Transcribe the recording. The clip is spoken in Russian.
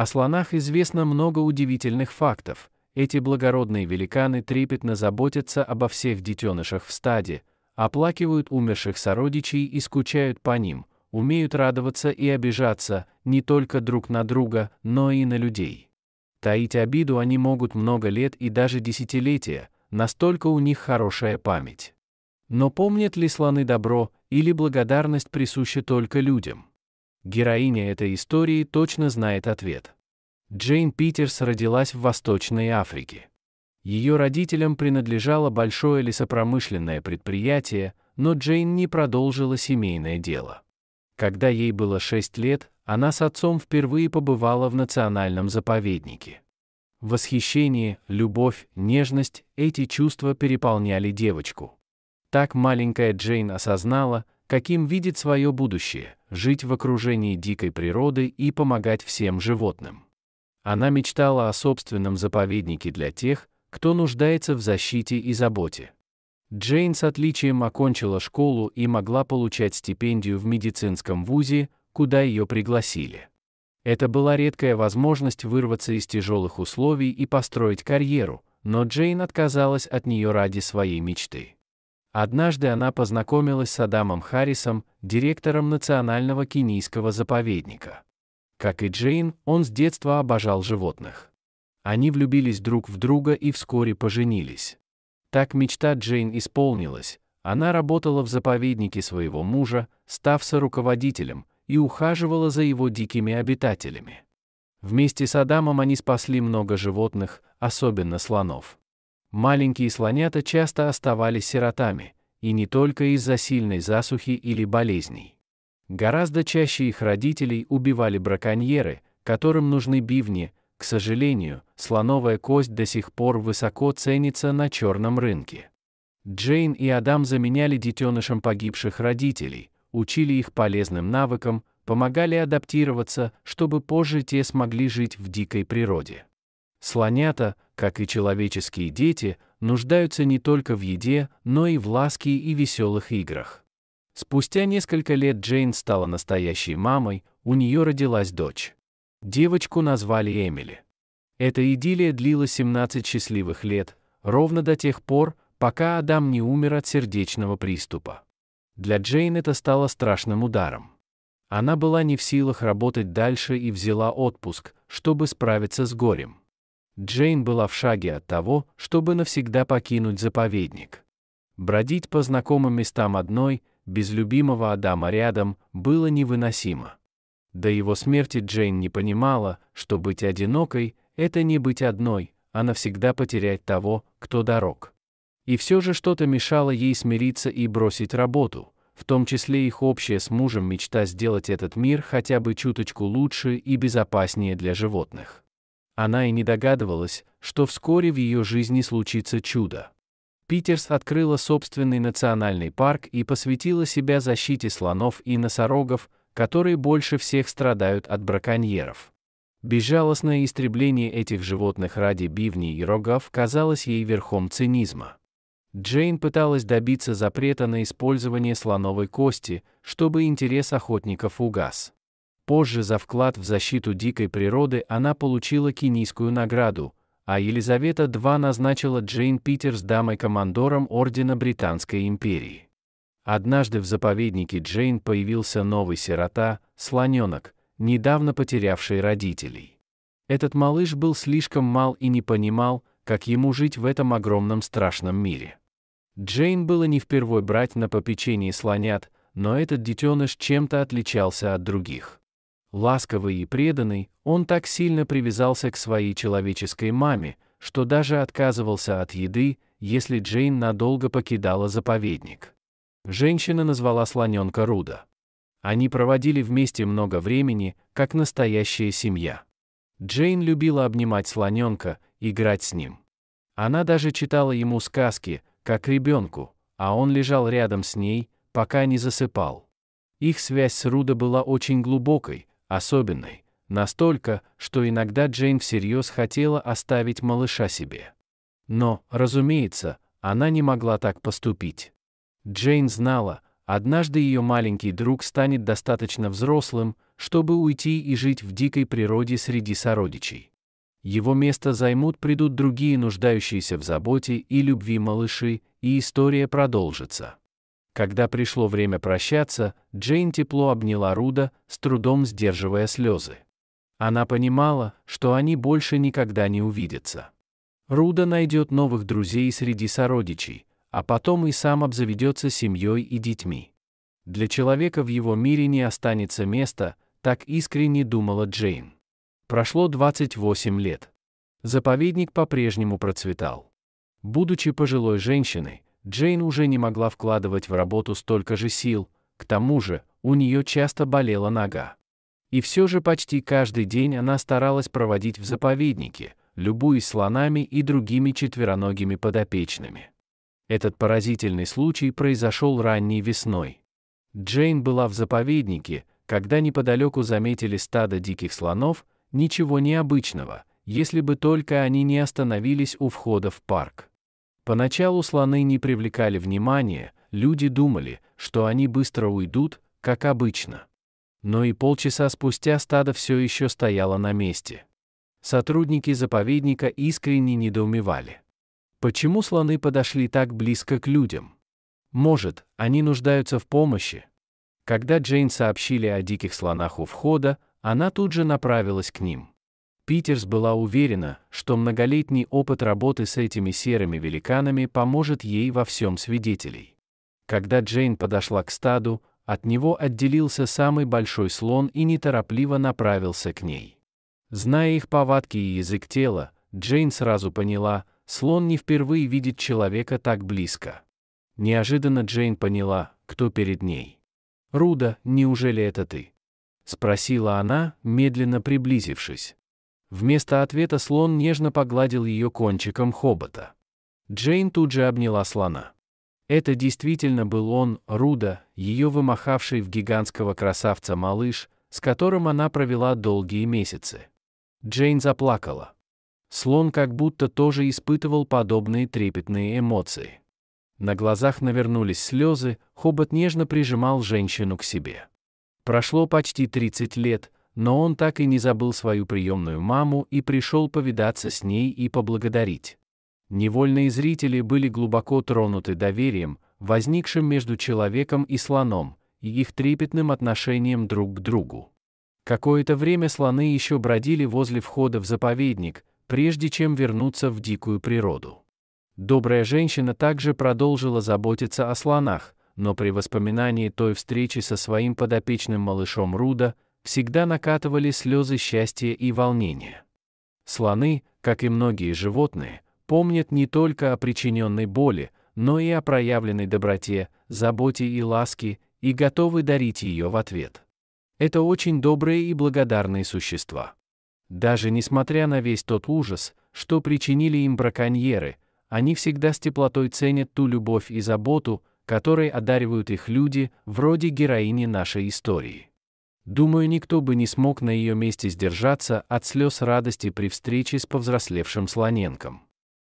О слонах известно много удивительных фактов. Эти благородные великаны трепетно заботятся обо всех детенышах в стаде, оплакивают умерших сородичей и скучают по ним, умеют радоваться и обижаться не только друг на друга, но и на людей. Таить обиду они могут много лет и даже десятилетия, настолько у них хорошая память. Но помнят ли слоны добро или благодарность присуща только людям? Героиня этой истории точно знает ответ. Джейн Питерс родилась в Восточной Африке. Ее родителям принадлежало большое лесопромышленное предприятие, но Джейн не продолжила семейное дело. Когда ей было 6 лет, она с отцом впервые побывала в национальном заповеднике. Восхищение, любовь, нежность – эти чувства переполняли девочку. Так маленькая Джейн осознала, каким видит свое будущее, жить в окружении дикой природы и помогать всем животным. Она мечтала о собственном заповеднике для тех, кто нуждается в защите и заботе. Джейн с отличием окончила школу и могла получать стипендию в медицинском вузе, куда ее пригласили. Это была редкая возможность вырваться из тяжелых условий и построить карьеру, но Джейн отказалась от нее ради своей мечты. Однажды она познакомилась с Адамом Харрисом, директором Национального кенийского заповедника. Как и Джейн, он с детства обожал животных. Они влюбились друг в друга и вскоре поженились. Так мечта Джейн исполнилась. Она работала в заповеднике своего мужа, став соруководителем, и ухаживала за его дикими обитателями. Вместе с Адамом они спасли много животных, особенно слонов. Маленькие слонята часто оставались сиротами, и не только из-за сильной засухи или болезней. Гораздо чаще их родителей убивали браконьеры, которым нужны бивни, к сожалению, слоновая кость до сих пор высоко ценится на черном рынке. Джейн и Адам заменяли детенышам погибших родителей, учили их полезным навыкам, помогали адаптироваться, чтобы позже те смогли жить в дикой природе. Слонята, как и человеческие дети, нуждаются не только в еде, но и в ласке и веселых играх. Спустя несколько лет Джейн стала настоящей мамой, у нее родилась дочь. Девочку назвали Эмили. Эта идиллия длилась 17 счастливых лет, ровно до тех пор, пока Адам не умер от сердечного приступа. Для Джейн это стало страшным ударом. Она была не в силах работать дальше и взяла отпуск, чтобы справиться с горем. Джейн была в шаге от того, чтобы навсегда покинуть заповедник. Бродить по знакомым местам одной, без любимого Адама рядом, было невыносимо. До его смерти Джейн не понимала, что быть одинокой – это не быть одной, а навсегда потерять того, кто дорог. И все же что-то мешало ей смириться и бросить работу, в том числе их общая с мужем мечта сделать этот мир хотя бы чуточку лучше и безопаснее для животных. Она и не догадывалась, что вскоре в ее жизни случится чудо. Питерс открыла собственный национальный парк и посвятила себя защите слонов и носорогов, которые больше всех страдают от браконьеров. Безжалостное истребление этих животных ради бивней и рогов казалось ей верхом цинизма. Джейн пыталась добиться запрета на использование слоновой кости, чтобы интерес охотников угас. Позже за вклад в защиту дикой природы она получила Кенийскую награду, а Елизавета II назначила Джейн Питерс дамой-командором Ордена Британской империи. Однажды в заповеднике Джейн появился новый сирота, слоненок, недавно потерявший родителей. Этот малыш был слишком мал и не понимал, как ему жить в этом огромном страшном мире. Джейн было не впервой брать на попечение слонят, но этот детеныш чем-то отличался от других ласковый и преданный, он так сильно привязался к своей человеческой маме, что даже отказывался от еды, если Джейн надолго покидала заповедник. Женщина назвала слоненка Руда. Они проводили вместе много времени, как настоящая семья. Джейн любила обнимать слоненка, играть с ним. Она даже читала ему сказки, как ребенку, а он лежал рядом с ней, пока не засыпал. Их связь с Руда была очень глубокой, особенной, настолько, что иногда Джейн всерьез хотела оставить малыша себе. Но, разумеется, она не могла так поступить. Джейн знала, однажды ее маленький друг станет достаточно взрослым, чтобы уйти и жить в дикой природе среди сородичей. Его место займут придут другие нуждающиеся в заботе и любви малыши, и история продолжится. Когда пришло время прощаться, Джейн тепло обняла Руда, с трудом сдерживая слезы. Она понимала, что они больше никогда не увидятся. Руда найдет новых друзей среди сородичей, а потом и сам обзаведется семьей и детьми. Для человека в его мире не останется места, так искренне думала Джейн. Прошло 28 лет. Заповедник по-прежнему процветал. Будучи пожилой женщиной, Джейн уже не могла вкладывать в работу столько же сил, к тому же у нее часто болела нога. И все же почти каждый день она старалась проводить в заповеднике, любуясь слонами и другими четвероногими подопечными. Этот поразительный случай произошел ранней весной. Джейн была в заповеднике, когда неподалеку заметили стадо диких слонов, ничего необычного, если бы только они не остановились у входа в парк. Поначалу слоны не привлекали внимания, люди думали, что они быстро уйдут, как обычно. Но и полчаса спустя стадо все еще стояло на месте. Сотрудники заповедника искренне недоумевали. Почему слоны подошли так близко к людям? Может, они нуждаются в помощи? Когда Джейн сообщили о диких слонах у входа, она тут же направилась к ним. Питерс была уверена, что многолетний опыт работы с этими серыми великанами поможет ей во всем свидетелей. Когда Джейн подошла к стаду, от него отделился самый большой слон и неторопливо направился к ней. Зная их повадки и язык тела, Джейн сразу поняла, слон не впервые видит человека так близко. Неожиданно Джейн поняла, кто перед ней. «Руда, неужели это ты?» — спросила она, медленно приблизившись. Вместо ответа слон нежно погладил ее кончиком хобота. Джейн тут же обняла слона. Это действительно был он, Руда, ее вымахавший в гигантского красавца малыш, с которым она провела долгие месяцы. Джейн заплакала. Слон как будто тоже испытывал подобные трепетные эмоции. На глазах навернулись слезы, Хобот нежно прижимал женщину к себе. Прошло почти 30 лет, но он так и не забыл свою приемную маму и пришел повидаться с ней и поблагодарить. Невольные зрители были глубоко тронуты доверием, возникшим между человеком и слоном, и их трепетным отношением друг к другу. Какое-то время слоны еще бродили возле входа в заповедник, прежде чем вернуться в дикую природу. Добрая женщина также продолжила заботиться о слонах, но при воспоминании той встречи со своим подопечным малышом Руда – всегда накатывали слезы счастья и волнения. Слоны, как и многие животные, помнят не только о причиненной боли, но и о проявленной доброте, заботе и ласке, и готовы дарить ее в ответ. Это очень добрые и благодарные существа. Даже несмотря на весь тот ужас, что причинили им браконьеры, они всегда с теплотой ценят ту любовь и заботу, которой одаривают их люди, вроде героини нашей истории. Думаю, никто бы не смог на ее месте сдержаться от слез радости при встрече с повзрослевшим Слоненком.